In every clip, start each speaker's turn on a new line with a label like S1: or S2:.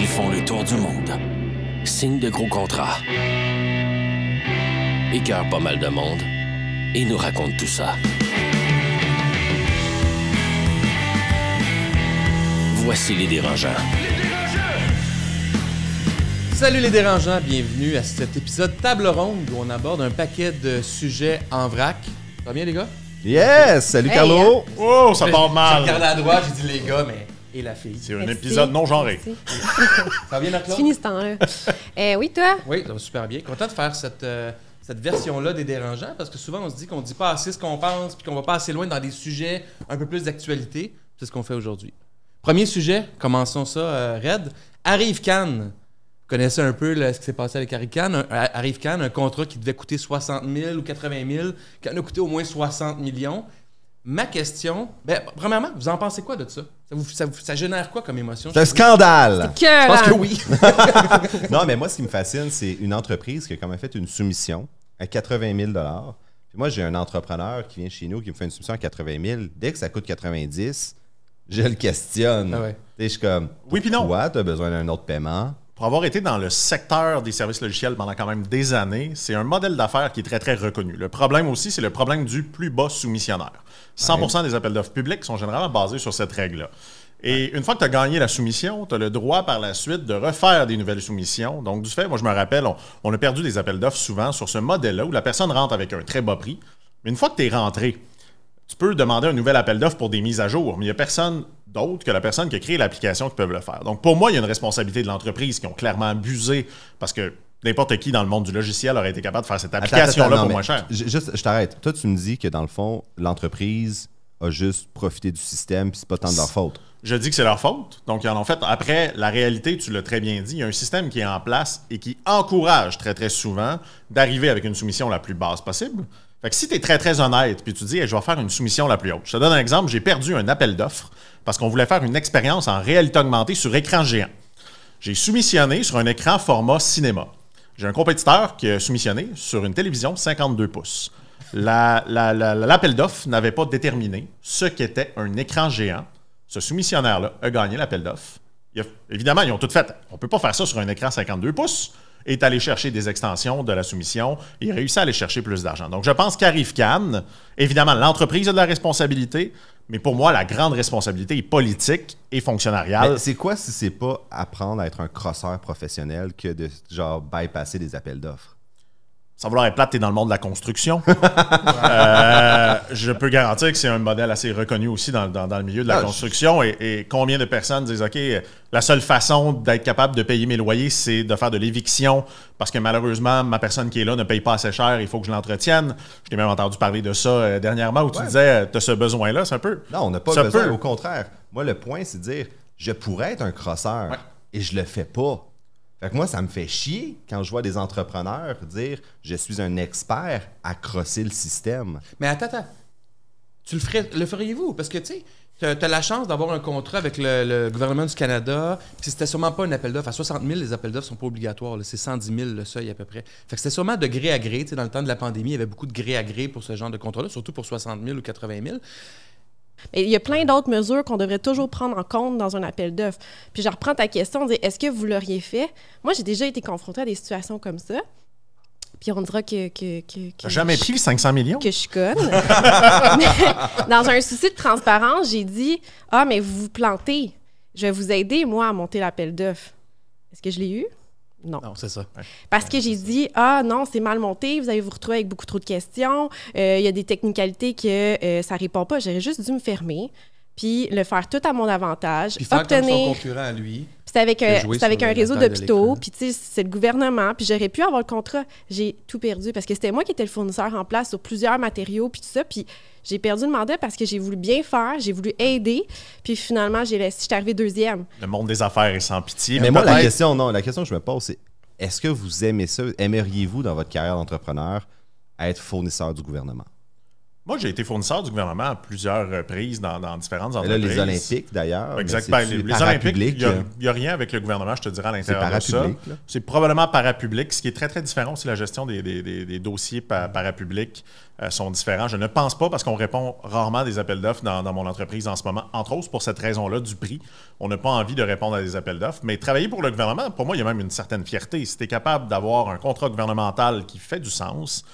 S1: ils font le tour du monde. Signe de gros contrats. Écœurent pas mal de monde et nous racontent tout ça.
S2: Voici les dérangeants. Les dérangeants!
S1: Salut les dérangeants, bienvenue à cet épisode Table Ronde où on aborde un paquet de sujets en vrac. Ça va bien les gars?
S2: Yes! Salut Carlo! Hein? Oh, ça part mal! à droite,
S1: j'ai dit les gars, mais et la fille. C'est un épisode non genré.
S3: ça va bien, Claude? oui, toi?
S2: Oui,
S1: super bien. Content de faire cette, euh, cette version-là des dérangeants parce que souvent on se dit qu'on ne dit pas assez ce qu'on pense puis qu'on va pas assez loin dans des sujets un peu plus d'actualité. C'est ce qu'on fait aujourd'hui. Premier sujet, commençons ça, euh, Red. Arrive Cannes. Vous connaissez un peu ce qui s'est passé avec Arrive Cannes. Euh, Arrive un contrat qui devait coûter 60 000 ou 80 000, qui a coûté au moins 60 millions. Ma question, ben, premièrement, vous en pensez quoi de ça? Ça, génère quoi comme émotion? C'est un scandale! Je pense que oui.
S4: Non, mais moi, ce qui me fascine, c'est une entreprise qui a quand même fait une soumission à 80 000 Puis moi, j'ai un entrepreneur qui vient chez nous qui me fait une soumission à 80 000 Dès que ça coûte 90 je le questionne. Ah
S2: je suis comme, Oui, puis non. tu as besoin d'un autre paiement? pour avoir été dans le secteur des services logiciels pendant quand même des années, c'est un modèle d'affaires qui est très, très reconnu. Le problème aussi, c'est le problème du plus bas soumissionnaire. 100 des appels d'offres publics sont généralement basés sur cette règle-là. Et une fois que tu as gagné la soumission, tu as le droit par la suite de refaire des nouvelles soumissions. Donc, du fait, moi, je me rappelle, on, a perdu des appels d'offres souvent sur ce modèle-là où la personne rentre avec un très bas prix. Mais une fois que tu es rentré, tu peux demander un nouvel appel d'offres pour des mises à jour, mais il n'y a personne d'autre que la personne qui a créé l'application qui peut le faire. Donc, pour moi, il y a une responsabilité de l'entreprise qui ont clairement abusé parce que n'importe qui dans le monde du logiciel aurait été capable de faire cette application-là pour moins cher.
S4: Juste, je t'arrête. Toi, tu me dis que dans le fond, l'entreprise a juste profité du système, puis c'est pas tant de leur faute.
S2: Je dis que c'est leur faute. Donc, en fait. Après, la réalité, tu l'as très bien dit, il y a un système qui est en place et qui encourage très, très souvent d'arriver avec une soumission la plus basse possible si tu es très, très honnête, puis tu dis, je vais faire une soumission la plus haute. Je te donne un exemple, j'ai perdu un appel d'offres parce qu'on voulait faire une expérience en réalité augmentée sur écran géant. J'ai soumissionné sur un écran format cinéma. J'ai un compétiteur qui a soumissionné sur une télévision 52 pouces. L'appel d'offre d'offres n'avait pas déterminé ce qu'était un écran géant. Ce soumissionnaire-là a gagné l'appel d'offres. évidemment, ils ont tout fait. On ne peut pas faire ça sur un écran 52 pouces est allé chercher des extensions de la soumission. Il réussit à aller chercher plus d'argent. Donc, je pense qu'Arif Khan, évidemment, l'entreprise a de la responsabilité, mais pour moi, la grande responsabilité est politique et fonctionnariale. C'est
S4: quoi si c'est pas apprendre à être un crosseur professionnel que de genre bypasser des
S2: appels d'offres? sans vouloir être plate, t'es dans le monde de la construction. Euh, je peux garantir que c'est un modèle assez reconnu aussi dans, le milieu de la ah, construction. Et, combien de personnes disent, OK, la seule façon d'être capable de payer mes loyers, c'est de faire de l'éviction parce que malheureusement, ma personne qui est là ne paye pas assez cher, il faut que je l'entretienne. Je t'ai même entendu parler de ça euh, dernièrement où tu disais, euh, T'as ce besoin-là, c'est un peu. Non, on n'a pas besoin, au
S4: contraire. Moi, le point, c'est de dire, je pourrais être un crosseur et je le fais pas fait que moi, ça me fait chier quand je vois des entrepreneurs dire je suis un expert à crosser le système. Mais attends, attends. Tu le, ferais, le feriez-vous? Parce que, tu sais, tu as, la chance d'avoir un contrat avec le,
S1: gouvernement du Canada. Puis c'était sûrement pas un appel d'offres. À 60 000, les appels d'offres sont pas obligatoires. C'est 110 000 le seuil à peu près. Fait que c'était sûrement de gré à gré. dans le temps de la pandémie, il y avait beaucoup de gré à gré pour ce genre de contrat-là, surtout pour 60 000 ou 80 000
S3: il y a plein d'autres mesures qu'on devrait toujours prendre en compte dans un appel d'oeuf. Puis je reprends ta question, est-ce que vous l'auriez fait? Moi, j'ai déjà été confrontée à des situations comme ça. Puis on dira que. jamais pris 500 millions?
S2: Que je suis conne.
S3: dans un souci de transparence, j'ai dit Ah, mais vous vous plantez. Je vais vous aider, moi, à monter l'appel d'oeuf. Est-ce que je l'ai eu? Non. c'est ça. Parce que j'ai dit, ah non, c'est mal monté, vous allez vous retrouver avec beaucoup trop de questions, euh, il y a des technicalités que ça euh, ça répond pas. J'aurais juste dû me fermer, puis le faire tout à mon avantage, puis obtenir... Comme concurrent
S1: à lui. C'est avec, un, avec un réseau d'hôpitaux,
S3: puis tu sais, c'est le gouvernement, puis j'aurais pu avoir le contrat. J'ai tout perdu parce que c'était moi qui étais le fournisseur en place sur plusieurs matériaux, puis tout ça, puis j'ai perdu le mandat parce que j'ai voulu bien faire, j'ai voulu aider, puis finalement, j'ai laissé, je suis deuxième.
S2: Le monde des affaires est sans pitié. Mais, mais moi, la question,
S4: non, la question que je me pose, c'est est-ce que vous aimez ça, aimeriez-vous dans votre carrière d'entrepreneur être fournisseur du gouvernement?
S2: Moi, j'ai été fournisseur du gouvernement à plusieurs reprises dans, différentes entreprises. les Olympiques, d'ailleurs. Exactement. les, Olympiques, il n'y euh? a, rien avec le gouvernement, je te dirais, à l'intérieur de ça. C'est probablement parapublic, ce qui est très, très différent aussi. La gestion des, dossiers parapublics euh, sont différents. Je ne pense pas, parce qu'on répond rarement à des appels d'offres dans, mon entreprise en ce moment, entre autres pour cette raison-là du prix. On n'a pas envie de répondre à des appels d'offres. Mais travailler pour le gouvernement, pour moi, il y a même une certaine fierté. Si tu es capable d'avoir un contrat gouvernemental qui fait du sens,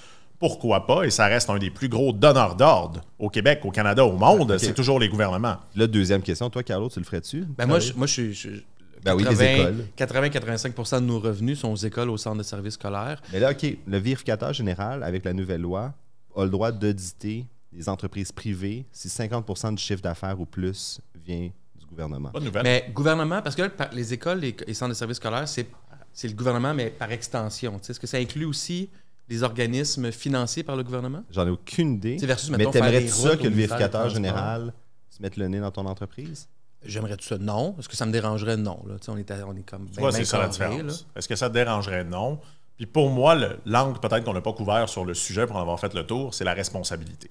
S2: pourquoi pas? Et ça reste un des plus gros donneurs d'ordre au Québec, au Canada, au monde. C'est toujours les gouvernements. La deuxième question, toi, Carlo, tu le ferais-tu? Ben moi, ben je,
S1: moi, je, je... 80-85 ben de nos revenus sont aux écoles, aux centres de services
S4: scolaires. Mais là, OK, le vérificateur général, avec la nouvelle loi, a le droit d'auditer les entreprises privées si 50 du chiffre d'affaires ou plus vient du gouvernement. Bonne nouvelle. Mais
S1: gouvernement, parce que les écoles et les centres de services scolaires, c'est le gouvernement, mais par extension. Est-ce que ça inclut aussi des organismes financés par le gouvernement?
S4: J'en ai aucune idée. mais t'aimerais
S1: ça que le vérificateur
S2: général
S4: se mette le nez dans ton entreprise? J'aimerais tout ça, non. Est-ce
S1: que
S2: ça me dérangerait? Non. On, est, comme. ça Est-ce que ça te dérangerait? Non. Puis pour moi, l'angle peut-être qu'on n'a pas couvert sur le sujet pour en avoir fait le tour, c'est la responsabilité.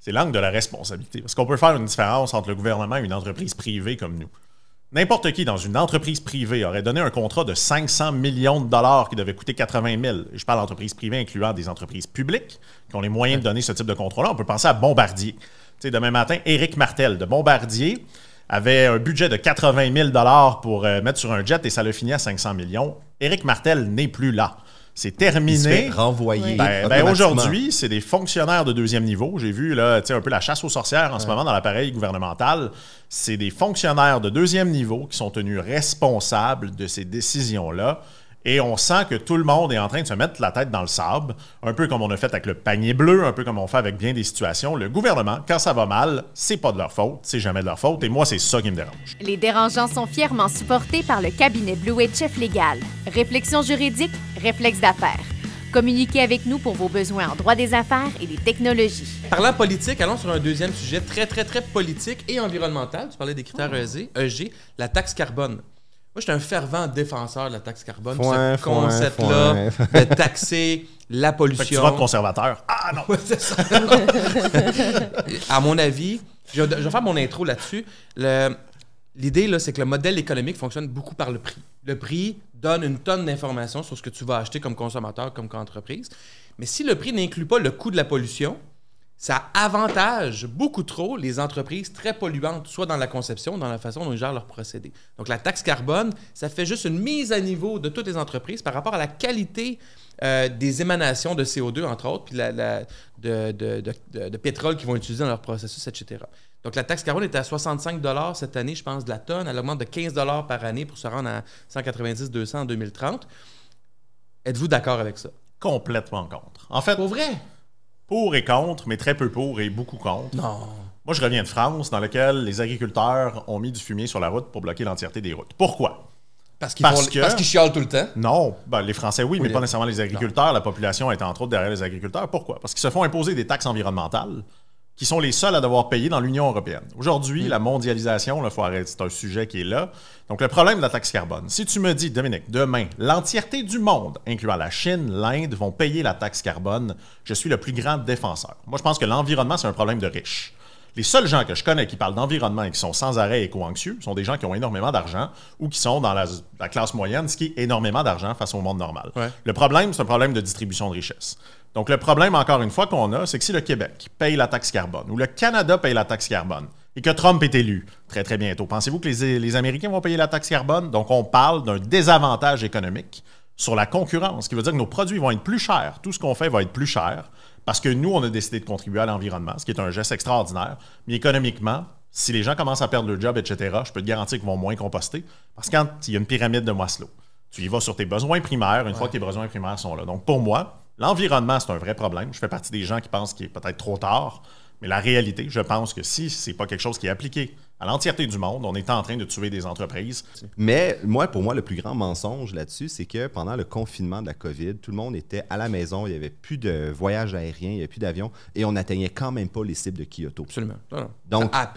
S2: C'est l'angle de la responsabilité. Parce qu'on peut faire une différence entre le gouvernement et une entreprise privée comme nous. N'importe qui dans une entreprise privée aurait donné un contrat de 500 millions de dollars qui devait coûter 80 000. Je parle d'entreprises privées incluant des entreprises publiques qui ont les moyens de donner ce type de contrat-là. On peut penser à Bombardier. Tu demain matin, Éric Martel de Bombardier avait un budget de 80 000 dollars pour euh, mettre sur un jet et ça le finit à 500 millions. Éric Martel n'est plus là. C'est terminé. renvoyé. Ben, ben, aujourd'hui, c'est des fonctionnaires de deuxième niveau. J'ai vu là, un peu la chasse aux sorcières en ce moment dans l'appareil gouvernemental. C'est des fonctionnaires de deuxième niveau qui sont tenus responsables de ces décisions-là. Et on sent que tout le monde est en train de se mettre la tête dans le sable, un peu comme on a fait avec le panier bleu, un peu comme on fait avec bien des situations. Le gouvernement, quand ça va mal, c'est pas de leur faute, c'est jamais de leur faute, et moi, c'est ça qui me dérange.
S3: Les dérangeants sont fièrement supportés par le cabinet Blue et Chef Légal. Réflexion juridique, réflexe d'affaires. Communiquez avec nous pour vos besoins en droit des affaires et des technologies.
S1: Parlant politique, allons sur un deuxième sujet très, très, très politique et environnemental. Tu parlais des critères EG e la taxe carbone. Moi, suis un fervent défenseur de la taxe carbone, ce concept-là de taxer la pollution. Fait que tu conservateur. Ah non! c'est ça. à mon avis, je, je, vais faire mon intro là-dessus. L'idée, là, c'est que le modèle économique fonctionne beaucoup par le prix. Le prix donne une tonne d'informations sur ce que tu vas acheter comme consommateur, comme entreprise. Mais si le prix n'inclut pas le coût de la pollution, ça avantage beaucoup trop les entreprises très polluantes, soit dans la conception, dans la façon dont ils gèrent leurs procédés. Donc la taxe carbone, ça fait juste une mise à niveau de toutes les entreprises par rapport à la qualité euh, des émanations de CO2, entre autres, puis de, pétrole qu'ils vont utiliser dans leur processus, etc. Donc la taxe carbone est à 65 cette année, je pense, de la tonne. Elle augmente de 15 par année pour se rendre à 190-200 en 2030. Êtes-vous d'accord avec
S2: ça? Complètement contre. En fait, au vrai? pour et contre, mais très peu pour et beaucoup contre. Non. Moi, je reviens de France, dans laquelle les agriculteurs ont mis du fumier sur la route pour bloquer l'entièreté des routes. Pourquoi? Parce qu'ils parce, chialent tout le temps? Non, ben, les Français, oui, mais pas nécessairement les agriculteurs. La population est entre autres derrière les agriculteurs. Pourquoi? Parce qu'ils se font imposer des taxes environnementales qui sont les seuls à devoir payer dans l'Union européenne. Aujourd'hui, mm. la mondialisation, il faut arrêter, c'est un sujet qui est là. Donc, le problème de la taxe carbone. Si tu me dis, Dominique, demain, l'entièreté du monde, incluant la Chine, l'Inde, vont payer la taxe carbone, je suis le plus grand défenseur. Moi, je pense que l'environnement, c'est un problème de riches. Les seuls gens que je connais qui parlent d'environnement et qui sont sans arrêt éco-anxieux sont des gens qui ont énormément d'argent ou qui sont dans la, classe moyenne, ce qui est énormément d'argent face au monde normal. Le problème, c'est un problème de distribution de richesses. Donc, le problème, encore une fois, qu'on a, c'est que si le Québec paye la taxe carbone ou le Canada paye la taxe carbone et que Trump est élu très, très bientôt, pensez-vous que les, Américains vont payer la taxe carbone? Donc, on parle d'un désavantage économique sur la concurrence, ce qui veut dire que nos produits vont être plus chers. Tout ce qu'on fait va être plus cher parce que nous, on a décidé de contribuer à l'environnement, ce qui est un geste extraordinaire. Mais économiquement, si les gens commencent à perdre leur job, etc., je peux te garantir qu'ils vont moins composter. Parce qu'il quand y a une pyramide de Maslow, tu y vas sur tes besoins primaires, une fois que tes besoins primaires sont là. Donc, pour moi, L'environnement, c'est un vrai problème. Je fais partie des gens qui pensent qu'il est peut-être trop tard, mais la réalité, je pense que si ce n'est pas quelque chose qui est appliqué à l'entièreté du monde, on est en train de tuer des entreprises. Mais moi, pour moi, le plus grand mensonge là-dessus, c'est que pendant le confinement de la COVID, tout le
S4: monde était à la maison, il n'y avait plus de voyages aériens, il n'y avait plus d'avions, et on n'atteignait quand même pas les cibles de Kyoto. Absolument. Donc,
S1: ah,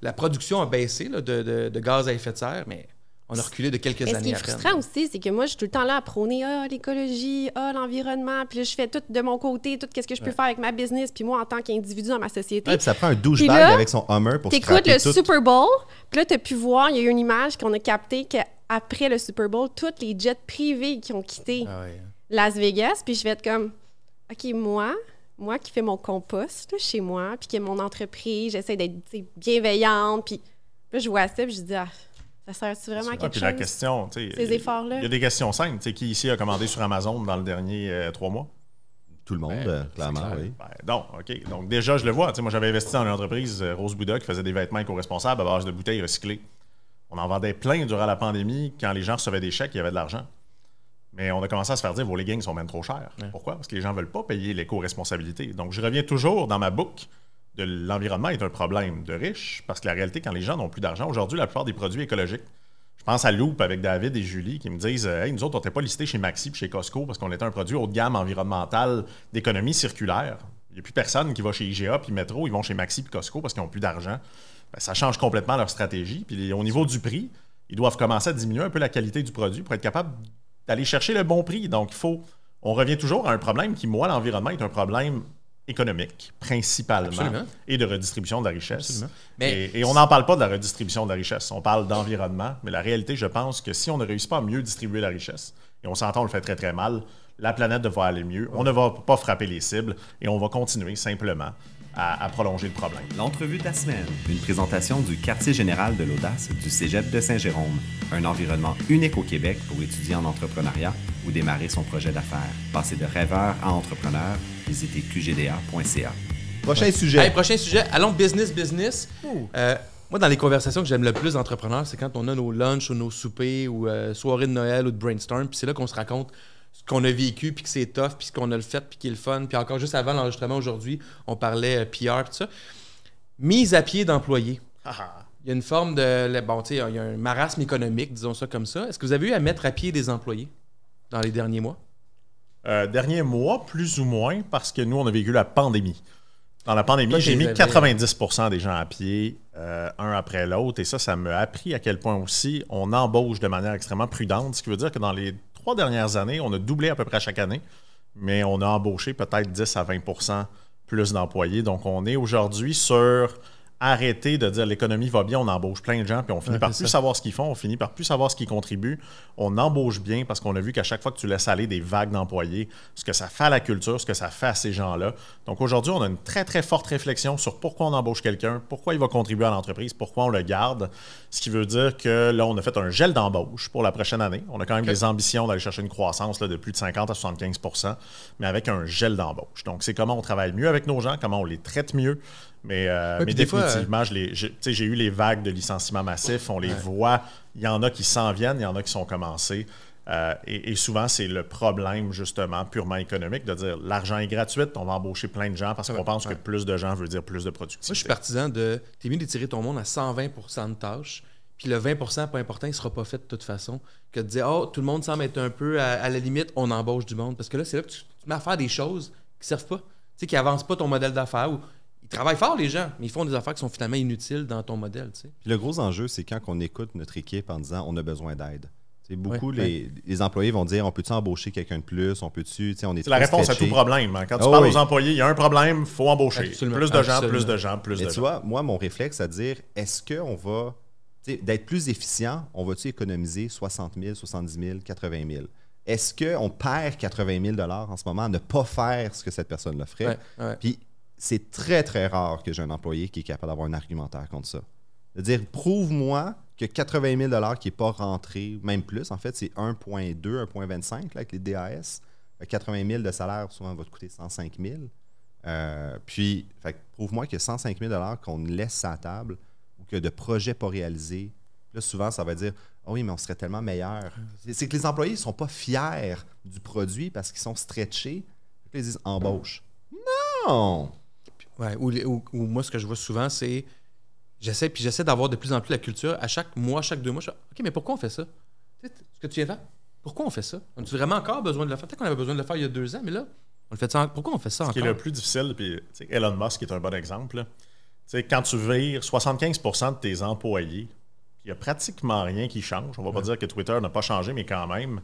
S1: la, production a baissé de, gaz à effet de serre, mais on a reculé de quelques années. Ce qui est frustrant
S3: aussi, c'est que moi, je suis tout le temps là à prôner ah, l'écologie, ah, l'environnement, puis là, je fais tout de mon côté, tout ce que je peux faire avec ma business, puis moi, en tant qu'individu dans ma société. ça
S4: prend un douchebag avec son Hummer pour T'écoutes le Super
S3: Bowl, puis là, tu as pu voir, il y a eu une image qu'on a captée qu'après le Super Bowl, tous les jets privés qui ont quitté ah hein. Las Vegas, puis je vais être comme, OK, moi, moi qui fais mon compost chez moi, puis qui est mon entreprise, j'essaie d'être bienveillante, puis là, je vois ça, puis je dis, ah, ça sert-tu vraiment à quelque ah, chose? la question, tu sais, Ces efforts-là? Il y a des
S2: questions simples. Tu sais, qui ici a commandé sur Amazon dans le dernier euh, trois mois? Tout le monde, ben, euh, clairement, ben, donc, OK. Donc, déjà, je le vois. Tu sais, moi, j'avais investi dans une entreprise, euh, Rose Bouddha, qui faisait des vêtements éco-responsables à base de bouteilles recyclées. On en vendait plein durant la pandémie. Quand les gens recevaient des chèques, il y avait de l'argent. Mais on a commencé à se faire dire vos leggings sont même trop chers. Pourquoi? Parce que les gens ne veulent pas payer l'éco-responsabilité. Donc, je reviens toujours dans ma boucle de l'environnement est un problème de riches parce que la réalité, quand les gens n'ont plus d'argent, aujourd'hui, la plupart des produits écologiques, je pense à Loop avec David et Julie qui me disent euh, Hey, nous autres, on n'était pas listés chez Maxi puis chez Costco parce qu'on était un produit haut de gamme environnemental d'économie circulaire. Il n'y a plus personne qui va chez IGA puis Metro, ils vont chez Maxi puis Costco parce qu'ils n'ont plus d'argent. Ben, ça change complètement leur stratégie. Puis au niveau du prix, ils doivent commencer à diminuer un peu la qualité du produit pour être capable d'aller chercher le bon prix. Donc, il faut. On revient toujours à un problème qui, moi, l'environnement est un problème économique, principalement, et de redistribution de la richesse. et, on n'en parle pas de la redistribution de la richesse, on parle d'environnement, mais la réalité, je pense que si on ne réussit pas à mieux distribuer la richesse, et on s'entend, on le fait très très mal, la planète devra aller mieux, on ne va pas frapper les cibles, et on va continuer simplement à, à prolonger le problème.
S4: L'entrevue de la semaine,
S2: une présentation du quartier général de l'audace du Cégep de Saint-Jérôme,
S4: un environnement unique au Québec pour étudier en entrepreneuriat ou démarrer son projet d'affaires. Passer de rêveur à entrepreneur, visitez qgda.ca. Prochain sujet. prochain sujet.
S1: Allons business, business. Euh, moi, dans les conversations que j'aime le plus d'entrepreneurs, c'est quand on a nos lunchs ou nos soupers ou euh, soirées de Noël ou de brainstorm. Puis c'est là qu'on se raconte ce qu'on a vécu, puis que c'est tough, puis ce qu'on a le fait, puis qu'il est fun. Puis encore juste avant l'enregistrement aujourd'hui, on parlait euh, PR, tout ça. Mise à pied d'employés. Ah, ah. Il y a une forme de. Bon, tu sais, il y a un marasme
S2: économique, disons ça comme ça. Est-ce que vous avez eu à mettre à pied des employés dans les derniers mois? Euh, Dernier mois, plus ou moins, parce que nous, on a vécu la pandémie. Dans la pandémie, j'ai mis 90 des gens à pied, euh, un après l'autre, et ça, ça m'a appris à quel point aussi on embauche de manière extrêmement prudente, ce qui veut dire que dans les trois dernières années, on a doublé à peu près chaque année, mais on a embauché peut-être 10 à 20 plus d'employés. Donc, on est aujourd'hui sur arrêter de dire l'économie va bien, on embauche plein de gens, puis on finit par plus savoir ce qu'ils font, on finit par plus savoir ce qu'ils contribuent. On embauche bien parce qu'on a vu qu'à chaque fois que tu laisses aller des vagues d'employés, ce que ça fait à la culture, ce que ça fait à ces gens-là. Donc aujourd'hui, on a une très, très forte réflexion sur pourquoi on embauche quelqu'un, pourquoi il va contribuer à l'entreprise, pourquoi on le garde. Ce qui veut dire que là, on a fait un gel d'embauche pour la prochaine année. On a quand même des ambitions d'aller chercher une croissance de plus de 50 à 75 mais avec un gel d'embauche. Donc c'est comment on travaille mieux avec nos gens, comment on les traite mieux, mais, euh, mais définitivement, j'ai eu les vagues de licenciements massifs, on les voit. Il y en a qui s'en viennent, il y en a qui sont commencés. Euh, et, souvent, c'est le problème, justement, purement économique, de dire l'argent est gratuit, on va embaucher plein de gens parce qu'on pense que plus de gens veut dire plus de productivité. Moi, je suis partisan de t'es mieux tirer ton monde à 120 de tâches, puis le 20 pas important, il
S1: sera pas fait de toute façon, que de dire oh, tout le monde semble être un peu à, la limite, on embauche du monde. Parce que là, c'est là que tu, tu mets à faire des choses qui servent pas, tu sais, qui avancent pas ton modèle d'affaires ou ils travaillent fort, les gens, mais ils font des affaires qui sont finalement inutiles dans ton modèle. Tu
S4: Le gros enjeu, c'est quand on écoute notre équipe en disant on a besoin d'aide. c'est beaucoup, les, employés vont dire on peut-tu embaucher quelqu'un de plus On peut-tu. C'est la réponse à tout problème. Hein. Quand tu ah parles aux
S2: employés, il y a un problème, il faut embaucher. Plus de gens, plus de gens, plus mais de tu vois,
S4: moi, mon réflexe à dire est-ce qu'on va. D'être plus efficient, on va-tu économiser 60 000, 70 000, 80 000 Est-ce qu'on perd 80 000 en ce moment à ne pas faire ce que cette personne le ferait Puis c'est très, très rare que j'ai un employé qui est capable d'avoir un argumentaire contre ça. De dire, prouve-moi que 80 000 qui n'est pas rentré, même plus, en fait, c'est 1,2, 1,25 avec les DAS. 80 000 de salaire, souvent, va te coûter 105 000. Euh, puis, prouve-moi que 105 000 qu'on laisse à table ou que de projets pas réalisés, là, souvent, ça va dire oh oui, mais on serait tellement meilleur. C'est que les employés ne sont pas fiers du produit parce qu'ils sont stretchés. ils disent embauche. Non! Ouais, ou, moi, ce
S1: que je vois souvent, c'est j'essaie puis j'essaie d'avoir de plus en plus la culture. À chaque mois, chaque deux mois, je... OK, mais pourquoi on fait ça? Tu ce que tu viens de pourquoi on fait ça? On a vraiment encore besoin de le faire? Peut-être qu'on avait besoin de le faire il y a deux ans, mais là, on le fait ça. Pourquoi on fait ça encore? Ce qui est le plus
S2: difficile, puis Elon Musk est un bon exemple. sais, Quand tu vires 75 de tes employés, il n'y a pratiquement rien qui change. On va pas dire que Twitter n'a pas changé, mais quand même,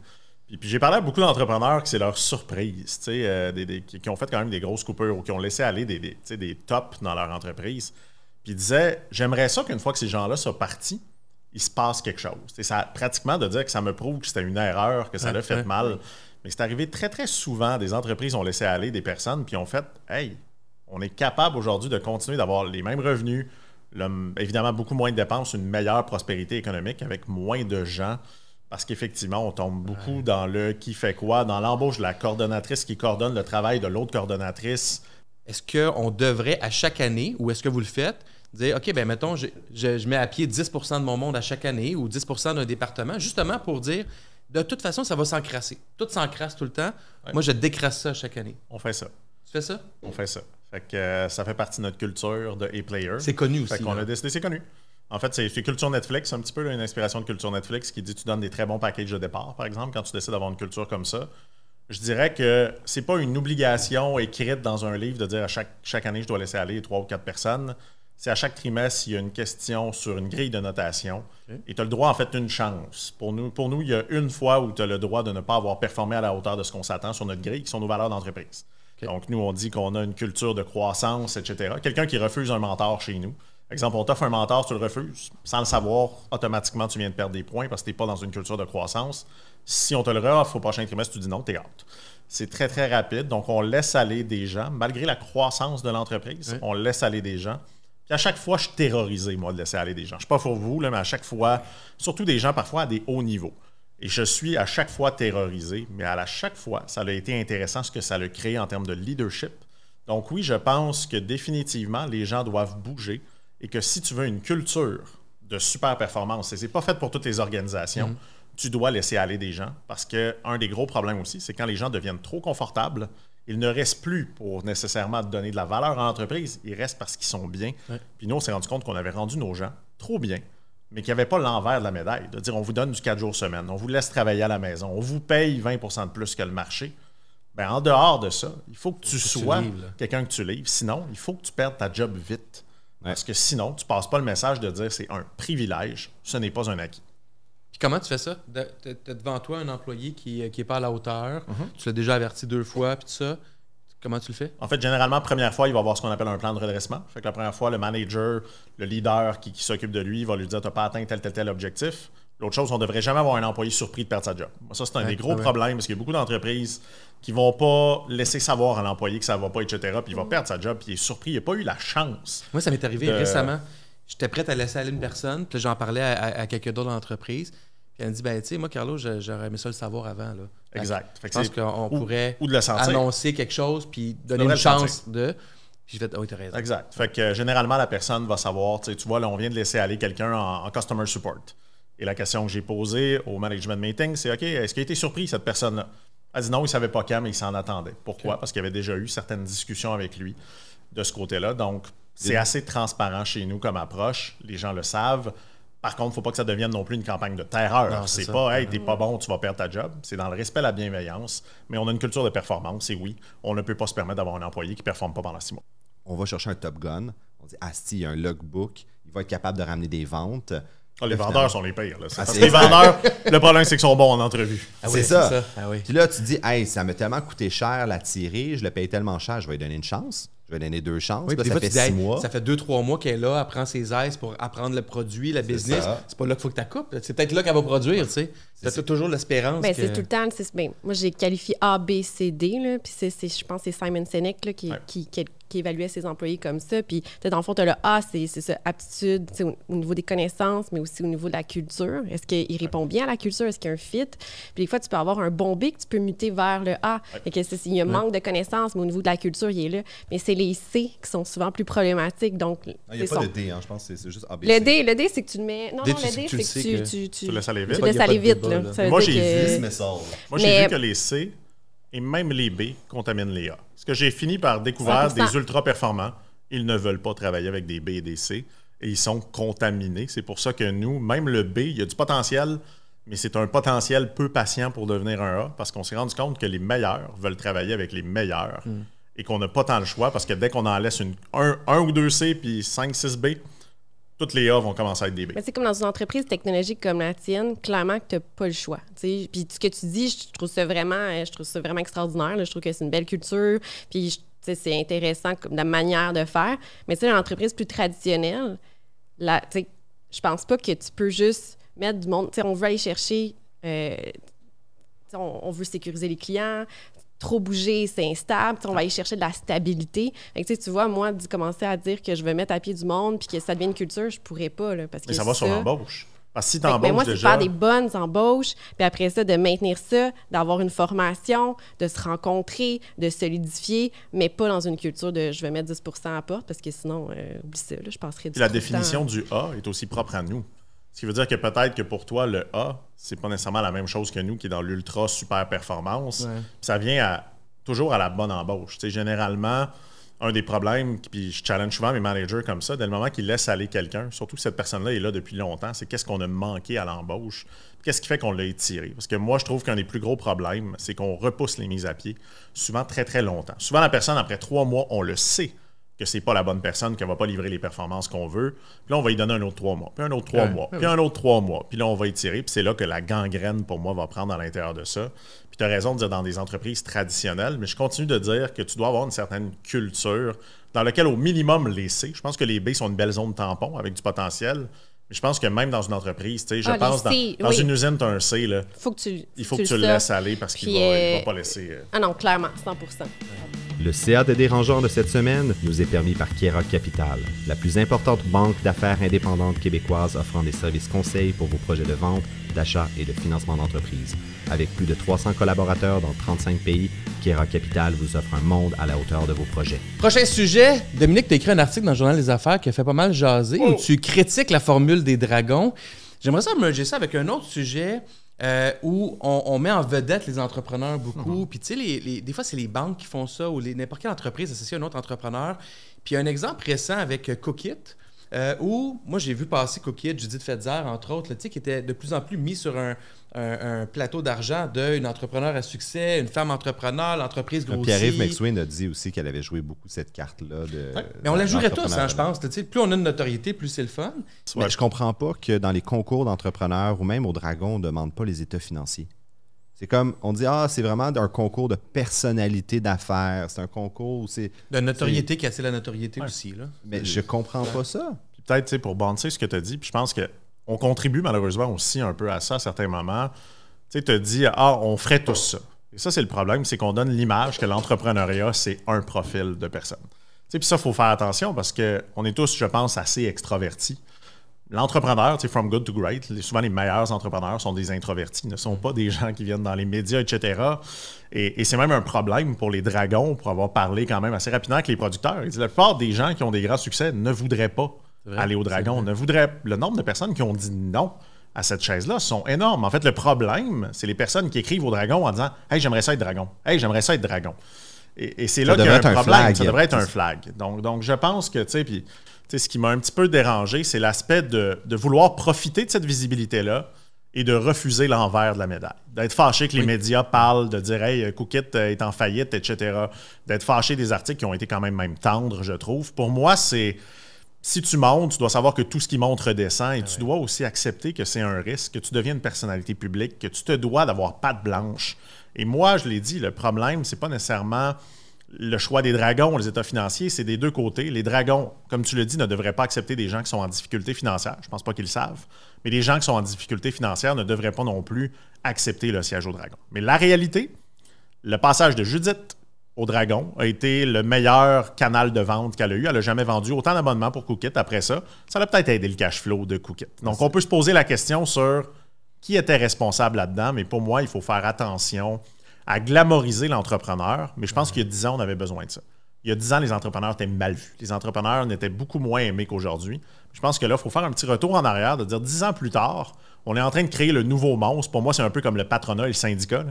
S2: puis, j'ai parlé à beaucoup d'entrepreneurs que c'est leur surprise, euh, qui ont fait quand même des grosses coupures ou qui ont laissé aller des, des, tops dans leur entreprise. Puis ils disaient J'aimerais ça qu'une fois que ces gens-là soient partis, il se passe quelque chose. c'est ça, pratiquement de dire que ça me prouve que c'était une erreur, que ça leur l'a fait mal. Mais c'est arrivé très, très souvent. Des entreprises ont laissé aller des personnes, puis ont fait Hey, on est capable aujourd'hui de continuer d'avoir les mêmes revenus, évidemment beaucoup moins de dépenses, une meilleure prospérité économique avec moins de gens. Parce qu'effectivement, on tombe beaucoup dans le qui fait quoi, dans l'embauche de la coordonnatrice qui coordonne le travail de l'autre coordonnatrice. Est-ce qu'on devrait à chaque année, ou est-ce que
S1: vous le faites, dire, OK, ben mettons, je, mets à pied 10 de mon monde à chaque année ou 10 d'un département, justement pour dire, de toute façon, ça va s'encrasser. Tout s'encrasse tout le temps. Moi, je décrasse ça chaque année. On fait ça.
S2: Tu fais ça? On fait ça. Fait que, euh, ça fait partie de notre culture de A-Player. C'est connu qu'on c'est connu. En fait, c'est culture Netflix, un petit peu une inspiration de culture Netflix qui dit tu donnes des très bons packages de départ, par exemple, quand tu décides d'avoir une culture comme ça. Je dirais que c'est pas une obligation écrite dans un livre de dire à chaque, année je dois laisser aller trois ou quatre personnes. C'est à chaque trimestre, il y a une question sur une grille de notation. Et tu as le droit, en fait, une chance. Pour nous, pour nous il y a une fois où tu as le droit de ne pas avoir performé à la hauteur de ce qu'on s'attend sur notre grille, qui sont nos valeurs d'entreprise. Donc, nous, on dit qu'on a une culture de croissance, etc. Quelqu'un qui refuse un mentor chez nous, Exemple, on t'offre un mentor, tu le refuses. Sans le savoir, automatiquement, tu viens de perdre des points parce que tu n'es pas dans une culture de croissance. Si on te le reoffre au prochain trimestre, tu dis non, tu es out. C'est très, très rapide. Donc, on laisse aller des gens, malgré la croissance de l'entreprise, on laisse aller des gens. Puis à chaque fois, je suis terrorisé, moi, de laisser aller des gens. Je ne suis pas pour vous, mais à chaque fois, surtout des gens parfois à des hauts niveaux. Et je suis à chaque fois terrorisé, mais à la chaque fois, ça a été intéressant ce que ça a créé en termes de leadership. Donc oui, je pense que définitivement, les gens doivent bouger et que si tu veux une culture de super performance, et ce n'est pas fait pour toutes les organisations, mm. tu dois laisser aller des gens parce que un des gros problèmes aussi, c'est quand les gens deviennent trop confortables, ils ne restent plus pour nécessairement donner de la valeur à l'entreprise, ils restent parce qu'ils sont bien. Puis nous, on s'est rendu compte qu'on avait rendu nos gens trop bien, mais qu'il n'y avait pas l'envers de la médaille, de dire on vous donne du 4 jours semaine, on vous laisse travailler à la maison, on vous paye 20 de plus que le marché. Bien, en dehors de ça, il faut que tu sois quelqu'un que tu livres, sinon il faut que tu perdes ta job vite. Parce que sinon, tu ne passes pas le message de dire c'est un privilège, ce n'est pas un acquis. Puis comment tu fais
S1: ça? Tu as devant toi un employé qui n'est euh, pas à la hauteur,
S2: mhm. tu l'as déjà averti deux fois, puis tout ça. Comment tu le fais? En fait, généralement, première fois, il va avoir ce qu'on appelle un plan de redressement. Fait que la première fois, le manager, le leader qui, s'occupe de lui, va lui dire Tu n'as pas atteint tel, tel, tel objectif. L'autre chose, on ne devrait jamais avoir un employé surpris de perdre sa job. Ça, c'est un des gros problèmes parce qu'il y a beaucoup d'entreprises qui vont pas laisser savoir à l'employé que ça va pas, etc. Puis il va perdre sa job, puis il est surpris, il n'a pas eu la chance. Moi, ça m'est arrivé récemment. J'étais prête à laisser aller une personne, puis j'en parlais à, quelques quelqu'un d'autre dans l'entreprise.
S1: Puis elle me dit, ben, tu sais, moi, Carlo, j'aurais aimé ça le savoir avant. Là. Exact. je pense qu'on pourrait annoncer quelque chose, puis donner une chance
S2: de. Puis je vais oh, as raison. Exact. Fait que euh, généralement, la personne va savoir, tu vois, là, on vient de laisser aller quelqu'un en, customer support. Et la question que j'ai posée au management meeting, c'est OK, est-ce qu'il a été surpris, cette personne-là? Elle dit non, il ne savait pas quand, mais il s'en attendait. Pourquoi? Parce qu'il y avait déjà eu certaines discussions avec lui de ce côté-là. Donc, c'est assez transparent chez nous comme approche. Les gens le savent. Par contre, il ne faut pas que ça devienne non plus une campagne de terreur. C'est pas, hey, t'es pas bon, tu vas perdre ta job. C'est dans le respect de la bienveillance. Mais on a une culture de performance, et oui, on ne peut pas se permettre d'avoir un employé qui ne performe pas pendant six mois. On va chercher un Top Gun. On dit, Ah,
S4: si, il y a un logbook. Il va être capable de ramener des ventes. Ah, les vendeurs sont les pires. Là, ah, que les vendeurs, le problème, c'est qu'ils sont bons en entrevue. Ah c'est ça. Puis là, tu dis, hey, ça m'a tellement coûté cher la tirer, je le paye tellement cher, je vais lui donner une chance. Je vais lui donner deux chances. ça fait six mois. Ça fait deux,
S1: trois mois qu'elle est là, elle prend ses aises pour apprendre le produit, le business. C'est pas là qu'il faut que tu coupes. C'est peut-être là qu'elle va produire. Tu as toujours l'espérance. Ben, c'est tout le
S3: temps. Ben, moi, j'ai qualifié A, B, C, D. Là, puis je pense que c'est Simon Sinek qui, qui évaluait ses employés comme ça. Puis, peut dans en fond, tu as le A, c'est ça, aptitude au, au, niveau des connaissances, mais aussi au niveau de la culture. Est-ce qu'il répond bien à la culture? Est-ce qu'il y a un fit? Puis, des fois, tu peux avoir un bon B que tu peux muter vers le A. Et que il y a un manque de connaissances, mais au niveau de la culture, il est là. Mais c'est les C qui sont souvent plus problématiques. Donc, il
S2: n'y a pas le D, hein, je pense, c'est juste A, B, Le D, le D c'est que tu le mets. Non, le D, c'est que, tu, tu, tu, tu laisses aller vite. Tu laisses aller vite. Moi, j'ai vu ce message. Moi, j'ai vu que les C, et même les B contaminent les A. Ce que j'ai fini par découvrir, des ultra-performants, ils ne veulent pas travailler avec des B et des C et ils sont contaminés. C'est pour ça que nous, même le B, il y a du potentiel, mais c'est un potentiel peu patient pour devenir un A parce qu'on s'est rendu compte que les meilleurs veulent travailler avec les meilleurs mm. et qu'on n'a pas tant le choix parce que dès qu'on en laisse un, ou deux C puis 5, 6 B, toutes les A vont commencer à être des
S3: c'est comme dans une entreprise technologique comme la tienne, clairement que tu n'as pas le choix. Puis ce que tu dis, je trouve ça vraiment, euh, je trouve ça vraiment extraordinaire. Je trouve que c'est une belle culture. Puis c'est intéressant comme la manière de faire. Mais tu sais, entreprise plus traditionnelle, je je pense pas que tu peux juste mettre du monde. on veut aller chercher. Euh, on, veut sécuriser les clients trop bouger, c'est instable, on va aller chercher de la stabilité. tu vois, moi, de commencer à dire que je veux mettre à pied du monde puis que ça devient une culture, je pourrais pas. parce que ça va sur l'embauche.
S2: Parce moi, c'est de faire des
S3: bonnes embauches, puis après ça, de maintenir ça, d'avoir une formation, de se rencontrer, de solidifier, mais pas dans une culture de « je veux mettre 10 à porte » parce que sinon, euh, oublie ça, je passerais du La définition du
S2: « A » est aussi propre à nous. Ce qui veut dire que peut-être que pour toi, le A, c'est pas nécessairement la même chose que nous qui est dans l'ultra super performance. Ça vient toujours à la bonne embauche. C'est généralement, un des problèmes, puis je challenge souvent mes managers comme ça, dès le moment qu'ils laissent aller quelqu'un, surtout que cette personne-là est là depuis longtemps, c'est qu'est-ce qu'on a manqué à l'embauche, qu'est-ce qui fait qu'on l'a étiré. Parce que moi, je trouve qu'un des plus gros problèmes, c'est qu'on repousse les mises à pied souvent très, très longtemps. Souvent, la personne, après trois mois, on le sait que c'est pas la bonne personne, qu'elle va pas livrer les performances qu'on veut. Puis là, on va y donner un autre trois mois, puis un autre trois mois, puis un autre trois mois. Puis là, on va tirer. Puis c'est là que la gangrène, pour moi, va prendre à l'intérieur de ça. Puis tu as raison de dire dans des entreprises traditionnelles, mais je continue de dire que tu dois avoir une certaine culture dans laquelle, au minimum, les C, je pense que les B sont une belle zone tampon avec du potentiel. Je pense que même dans une entreprise, tu sais, je ah, pense dans, dans une usine, tu as un C, là.
S3: Faut que tu, il faut que tu le laisses aller parce qu'il va, euh, pas laisser. Euh, ah non, clairement, 100
S4: le CA de Dérangeants de cette semaine nous est permis par Kiera Capital, la plus importante banque d'affaires indépendante québécoise offrant des services conseils pour vos projets de vente, d'achat et de financement d'entreprise. Avec plus de 300 collaborateurs dans 35 pays, Kiera Capital vous offre un monde à la hauteur de vos projets.
S1: Prochain sujet, Dominique, tu as écrit un article dans le Journal des Affaires qui a fait pas mal jaser, où oh! tu critiques la formule des dragons. J'aimerais ça merger ça avec un autre sujet euh, où on, met en vedette les entrepreneurs beaucoup. Mhm. Puis, tu sais, les, des fois, c'est les banques qui font ça ou n'importe quelle entreprise associée à un autre entrepreneur. Puis, un exemple récent avec euh, Cookit, euh, où moi, j'ai vu passer Cookit, Judith Fedzer, entre autres, Le qui était de plus en plus mis sur un, un, plateau d'argent d'une entrepreneur à succès, une femme entrepreneur, l'entreprise euh, grossie. Pierre-Yves McSween
S4: a dit aussi qu'elle avait joué beaucoup cette carte-là. Mais on la jouerait tous, hein, je
S1: pense. plus on a de notoriété, plus c'est le fun.
S4: Mais je comprends pas que dans les concours d'entrepreneurs ou même au Dragon, on ne demande pas les états financiers. C'est comme, on dit, ah, c'est vraiment un concours de personnalité
S2: d'affaires. C'est un concours où c'est. De notoriété
S1: qui a la notoriété aussi. Là. Mais je
S2: comprends pas ça. Peut-être, tu sais, pour c'est ce que tu as dit, puis je pense que on contribue malheureusement aussi un peu à ça à certains moments. Tu sais, te dis, ah, on ferait tout ça. Et ça, c'est le problème, c'est qu'on donne l'image que l'entrepreneuriat, c'est un profil de personne. Tu sais, puis ça, il faut faire attention parce qu'on est tous, je pense, assez extravertis. L'entrepreneur, tu sais, from good to great, souvent les meilleurs entrepreneurs sont des introvertis, ne sont pas des gens qui viennent dans les médias, etc. Et, et c'est même un problème pour les dragons, pour avoir parlé quand même assez rapidement avec les producteurs. Ils disent, la plupart des gens qui ont des grands succès ne voudraient pas aller au dragon. On ne voudrait, le nombre de personnes qui ont dit non à cette chaise-là sont énormes. En fait, le problème, c'est les personnes qui écrivent au dragon en disant Hey, j'aimerais ça être dragon. Hey, j'aimerais ça être dragon. Et, c'est là qu'il y a un problème. Ça devrait être un flag. Donc, donc je pense que, tu sais, puis, ce qui m'a un petit peu dérangé, c'est l'aspect de, vouloir profiter de cette visibilité-là et de refuser l'envers de la médaille. D'être fâché que les médias parlent, de dire Hey, Cookit est en faillite, etc. D'être fâché des articles qui ont été quand même même tendres, je trouve. Pour moi, c'est si tu montes, tu dois savoir que tout ce qui monte redescend et ah tu dois aussi accepter que c'est un risque, que tu deviens une personnalité publique, que tu te dois d'avoir patte blanche. Et moi, je l'ai dit, le problème, c'est pas nécessairement le choix des dragons, les états financiers, c'est des deux côtés. Les dragons, comme tu le dis, ne devraient pas accepter des gens qui sont en difficulté financière. Je pense pas qu'ils le savent. Mais les gens qui sont en difficulté financière ne devraient pas non plus accepter le siège aux dragons. Mais la réalité, le passage de Judith au Dragon a été le meilleur canal de vente qu'elle a eu. Elle n'a jamais vendu autant d'abonnements pour Cookit après ça. Ça l'a peut-être aidé le cash flow de Cookit. Donc, on peut se poser la question sur qui était responsable là-dedans, mais pour moi, il faut faire attention à glamoriser l'entrepreneur. Mais je pense qu'il y a 10 ans, on avait besoin de ça. Il y a 10 ans, les entrepreneurs étaient mal vus. Les entrepreneurs n'étaient beaucoup moins aimés qu'aujourd'hui je pense que là, il faut faire un petit retour en arrière, de dire dix ans plus tard, on est en train de créer le nouveau monstre. Pour moi, c'est un peu comme le patronat et le syndicat.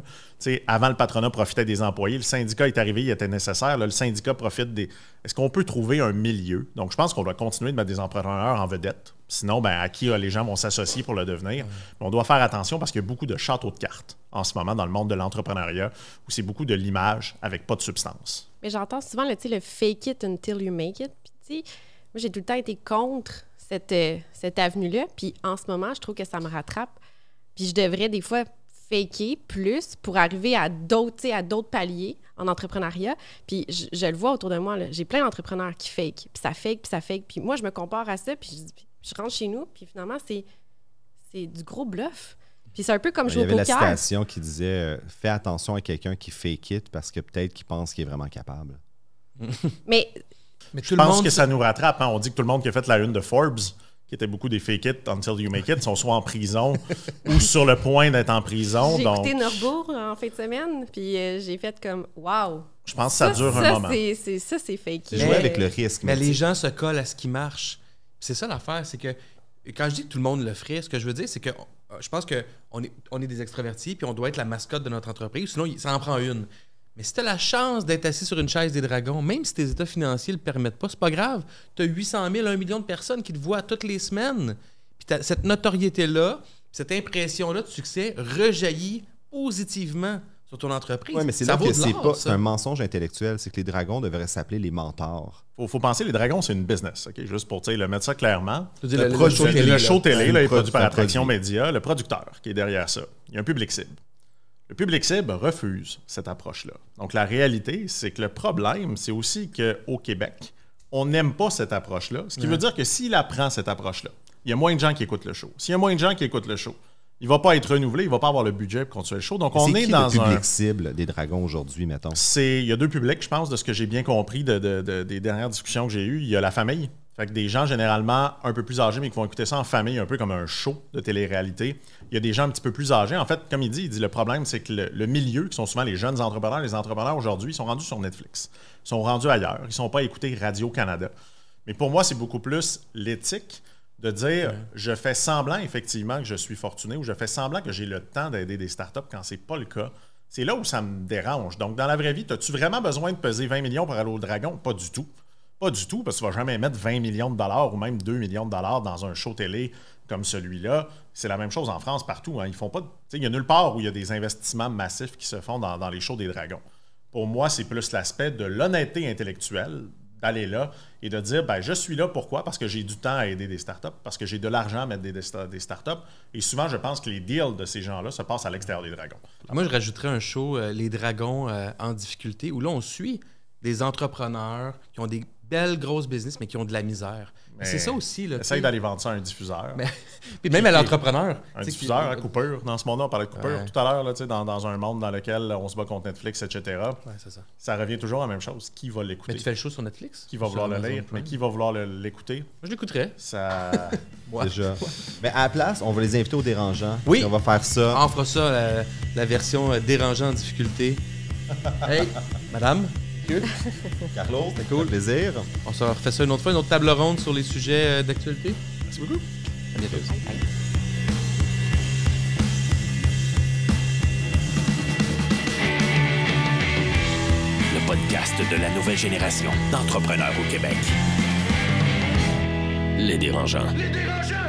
S2: Avant, le patronat profitait des employés. Le syndicat est arrivé, il était nécessaire. Là, le syndicat profite des. Est-ce qu'on peut trouver un milieu? Donc, je pense qu'on doit continuer de mettre des entrepreneurs en vedette. Sinon, ben, à qui euh, les gens vont s'associer pour le devenir? on doit faire attention parce qu'il y a beaucoup de châteaux de cartes en ce moment dans le monde de l'entrepreneuriat où c'est beaucoup de l'image avec pas de substance.
S3: Mais j'entends souvent le, le fake it until you make it. Puis, moi, j'ai tout le temps été contre euh, cette, avenue-là. Puis en ce moment, je trouve que ça me rattrape. Puis je devrais des fois faker plus pour arriver à d'autres, à d'autres paliers en entrepreneuriat. Puis je, le vois autour de moi, j'ai plein d'entrepreneurs qui fake, puis ça fake, puis ça fake. Puis moi, je me compare à ça, puis je, rentre chez nous, puis finalement, c'est, c'est du gros bluff. Puis c'est un peu comme jouer au poker. Il y avait la
S4: citation qui disait euh, Fais attention à quelqu'un qui fake it parce que peut-être qu'il pense qu'il est vraiment capable. »
S3: Mais
S2: je pense que ça nous rattrape. Hein. On dit que tout le monde qui a fait la une de Forbes, qui était beaucoup des fake it until you make it, sont soit en prison ou sur le point d'être en prison. J'ai donc... écouté
S3: Norbourg en fin de semaine, puis euh, j'ai fait comme « wow ».
S2: Je pense que ça, dure un moment.
S3: C'est, ça, c'est fake. Jouer avec le risque.
S2: Mais, les
S1: gens se collent à ce qui marche. C'est ça l'affaire, c'est que quand je dis que tout le monde le ferait, ce que je veux dire, c'est que euh, je pense qu'on est, on est des extravertis, puis on doit être la mascotte de notre entreprise, sinon ça en prend une. Mais si tu la chance d'être assis sur une chaise des dragons, même si tes états financiers ne le permettent pas, c'est pas grave. Tu as 800 000, 1 million de personnes qui te voient toutes les semaines. Puis cette notoriété-là, cette impression-là de succès rejaillit positivement sur ton entreprise. Oui, mais c'est là que c'est pas un
S4: mensonge
S2: intellectuel, c'est que les dragons devraient s'appeler les mentors. Faut, faut penser les dragons c'est une business, OK, juste pour le mettre ça clairement. Le, show télé, est ben, produit par Attraction Média, le producteur qui est derrière ça. Il y a un public cible. Le public cible refuse cette approche-là. Donc la réalité, c'est que le problème, c'est aussi qu'au Québec, on n'aime pas cette approche-là. Ce qui veut dire que s'il apprend cette approche-là, il y a moins de gens qui écoutent le show. S'il y a moins de gens qui écoutent le show, il ne va pas être renouvelé, il ne va pas avoir le budget pour continuer le show. Donc, on est, qui dans le public
S4: cible des Dragons aujourd'hui, mettons?
S2: Il y a deux publics, je pense, de ce que j'ai bien compris des dernières discussions que j'ai eues. Il y a la famille, fait que des gens généralement un peu plus âgés, mais qui vont écouter ça en famille, un peu comme un show de télé-réalité. Il y a des gens un petit peu plus âgés. En fait, comme il dit, il dit le problème, c'est que le, milieu, qui sont souvent les jeunes entrepreneurs, les entrepreneurs aujourd'hui, ils sont rendus sur Netflix, ils sont rendus ailleurs, ils ne sont pas écoutés Radio-Canada. Mais pour moi, c'est beaucoup plus l'éthique de dire je fais semblant effectivement que je suis fortuné ou je fais semblant que j'ai le temps d'aider des startups quand c'est pas le cas. C'est là où ça me dérange. Donc, dans la vraie vie, as-tu vraiment besoin de peser 20 millions pour aller au dragon? Pas du tout. Pas du tout, parce que tu ne vas jamais mettre 20 millions de dollars ou même 2 millions de dollars dans un show télé comme celui-là. C'est la même chose en France partout. Hein. Ils font pas. Il n'y a nulle part où il y a des investissements massifs qui se font dans, les shows des dragons. Pour moi, c'est plus l'aspect de l'honnêteté intellectuelle d'aller là et de dire ben, je suis là pourquoi Parce que j'ai du temps à aider des startups, parce que j'ai de l'argent à mettre des, des startups. Et souvent, je pense que les deals de ces gens-là se passent à l'extérieur des dragons.
S1: Moi, je rajouterais un show, euh, Les dragons euh, en difficulté, où là, on suit des entrepreneurs qui ont des belles grosses business, mais qui ont de la misère. C'est ça aussi. essaye d'aller vendre ça à
S2: un diffuseur. même à l'entrepreneur. Un diffuseur, à coupure. Dans ce monde on parlait de coupure tout à l'heure, dans, un monde dans lequel on se bat contre Netflix, etc. ça. revient toujours à la même chose. Qui va l'écouter Mais tu fais le show sur Netflix Qui va vouloir le lire Mais qui va vouloir l'écouter je l'écouterai. Ça. Déjà.
S4: Mais à la place, on va les inviter aux dérangeants. Oui. On va faire
S1: ça. On fera ça, la, la version euh, dérangeant en difficulté. hey, madame Carlo, Carlos, c'était cool. plaisir. On se refait ça une autre fois, une autre table ronde sur les sujets euh, d'actualité. Merci beaucoup. À bientôt.
S2: podcast de la nouvelle génération d'entrepreneurs au Québec.
S4: Les dérangeants. Les dérangeants!